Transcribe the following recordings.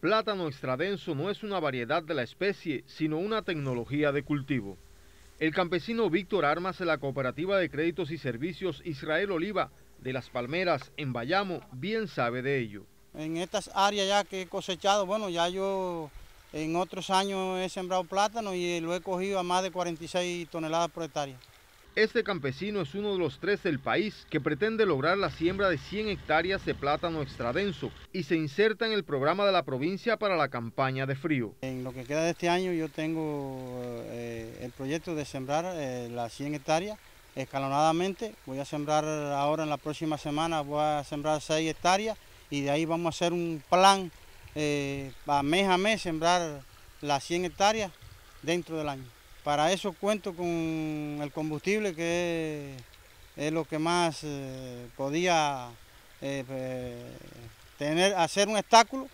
plátano extradenso no es una variedad de la especie, sino una tecnología de cultivo. El campesino Víctor Armas de la Cooperativa de Créditos y Servicios Israel Oliva de Las Palmeras en Bayamo bien sabe de ello. En estas áreas ya que he cosechado, bueno, ya yo en otros años he sembrado plátano y lo he cogido a más de 46 toneladas por hectárea. Este campesino es uno de los tres del país que pretende lograr la siembra de 100 hectáreas de plátano extradenso y se inserta en el programa de la provincia para la campaña de frío. En lo que queda de este año yo tengo eh, el proyecto de sembrar eh, las 100 hectáreas escalonadamente. Voy a sembrar ahora en la próxima semana, voy a sembrar 6 hectáreas y de ahí vamos a hacer un plan para eh, mes a mes, sembrar las 100 hectáreas dentro del año. Para eso cuento con el combustible que es, lo que más eh, podía eh, eh, tener, hacer un obstáculo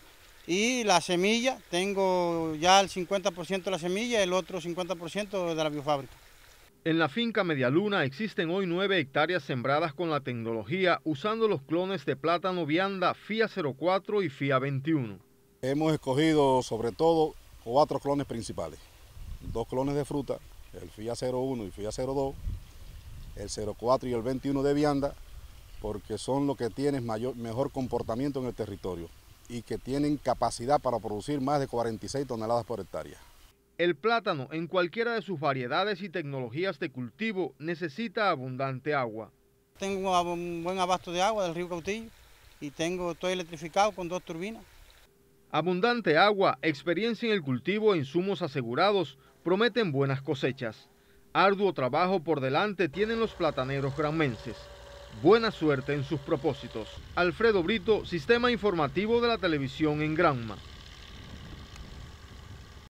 y la semilla, tengo ya el 50% de la semilla y el otro 50% de la biofábrica. En la finca Medialuna existen hoy 9 hectáreas sembradas con la tecnología usando los clones de plátano vianda FIA 04 y FIA 21. Hemos escogido sobre todo cuatro clones principales dos clones de fruta, el FIA 01 y FIA 02, el 04 y el 21 de vianda, porque son los que tienen mayor, mejor comportamiento en el territorio y que tienen capacidad para producir más de 46 toneladas por hectárea. El plátano, en cualquiera de sus variedades y tecnologías de cultivo, necesita abundante agua. Tengo un buen abasto de agua del río Cautillo y tengo, estoy electrificado con dos turbinas. Abundante agua, experiencia en el cultivo e insumos asegurados prometen buenas cosechas. Arduo trabajo por delante tienen los plataneros granmenses. Buena suerte en sus propósitos. Alfredo Brito, Sistema Informativo de la Televisión en Granma.